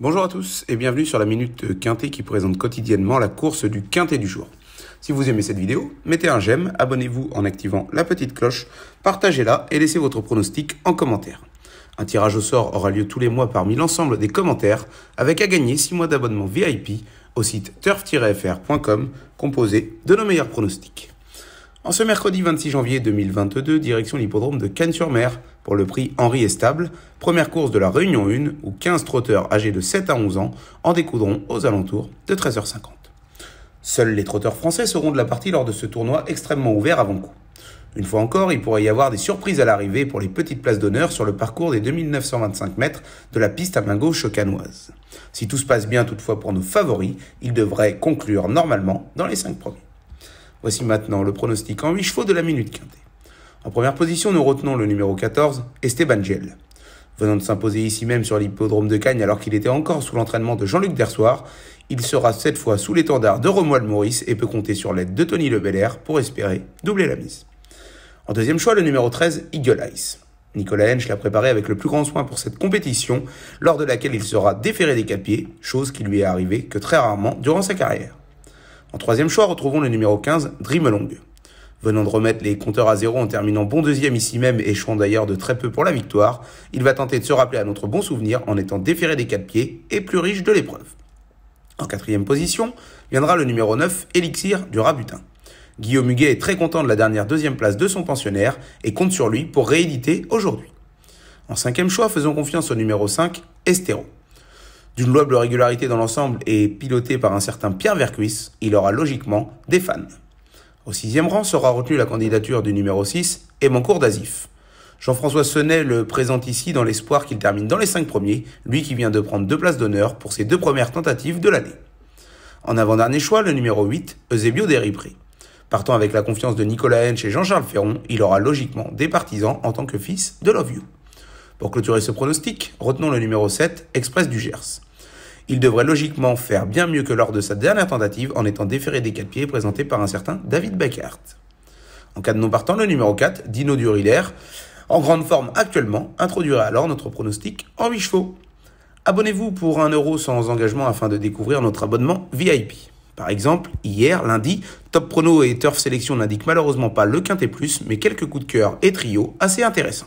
Bonjour à tous et bienvenue sur la Minute Quintet qui présente quotidiennement la course du Quintet du jour. Si vous aimez cette vidéo, mettez un j'aime, abonnez-vous en activant la petite cloche, partagez-la et laissez votre pronostic en commentaire. Un tirage au sort aura lieu tous les mois parmi l'ensemble des commentaires avec à gagner 6 mois d'abonnement VIP au site turf-fr.com composé de nos meilleurs pronostics. En ce mercredi 26 janvier 2022, direction l'hippodrome de Cannes-sur-Mer pour le prix Henri Estable, première course de la Réunion 1 où 15 trotteurs âgés de 7 à 11 ans en découdront aux alentours de 13h50. Seuls les trotteurs français seront de la partie lors de ce tournoi extrêmement ouvert avant coup. Une fois encore, il pourrait y avoir des surprises à l'arrivée pour les petites places d'honneur sur le parcours des 2925 mètres de la piste à main gauche canoise. Si tout se passe bien toutefois pour nos favoris, ils devraient conclure normalement dans les 5 premiers. Voici maintenant le pronostic en 8 chevaux de la minute quintée. En première position, nous retenons le numéro 14, Esteban Gel. Venant de s'imposer ici même sur l'hippodrome de Cagnes alors qu'il était encore sous l'entraînement de Jean-Luc Dersoir, il sera cette fois sous l'étendard de Romuald Maurice et peut compter sur l'aide de Tony Lebelair pour espérer doubler la mise. En deuxième choix, le numéro 13, Eagle Eyes. Nicolas Hensch l'a préparé avec le plus grand soin pour cette compétition, lors de laquelle il sera déféré des capiers, chose qui lui est arrivée que très rarement durant sa carrière. En troisième choix, retrouvons le numéro 15, Long. Venant de remettre les compteurs à zéro en terminant bon deuxième ici même, échouant d'ailleurs de très peu pour la victoire, il va tenter de se rappeler à notre bon souvenir en étant déféré des quatre pieds et plus riche de l'épreuve. En quatrième position viendra le numéro 9, Elixir du Rabutin. Guillaume Huguet est très content de la dernière deuxième place de son pensionnaire et compte sur lui pour rééditer aujourd'hui. En cinquième choix, faisons confiance au numéro 5, Estéro. D'une louable régularité dans l'ensemble et piloté par un certain Pierre Vercuis, il aura logiquement des fans. Au sixième rang sera retenue la candidature du numéro 6, Emancourt d'Azif. Jean-François Senet le présente ici dans l'espoir qu'il termine dans les cinq premiers, lui qui vient de prendre deux places d'honneur pour ses deux premières tentatives de l'année. En avant-dernier choix, le numéro 8, Eusebio Deripré. Partant avec la confiance de Nicolas Hench et Jean-Charles Ferron, il aura logiquement des partisans en tant que fils de Love You. Pour clôturer ce pronostic, retenons le numéro 7, Express du Gers. Il devrait logiquement faire bien mieux que lors de sa dernière tentative en étant déféré des quatre pieds présenté par un certain David Beckhardt. En cas de non partant, le numéro 4, Dino Duriler, en grande forme actuellement, introduira alors notre pronostic en 8 chevaux. Abonnez-vous pour un euro sans engagement afin de découvrir notre abonnement VIP. Par exemple, hier, lundi, Top Prono et Turf Sélection n'indiquent malheureusement pas le quintet plus, mais quelques coups de cœur et trio assez intéressants.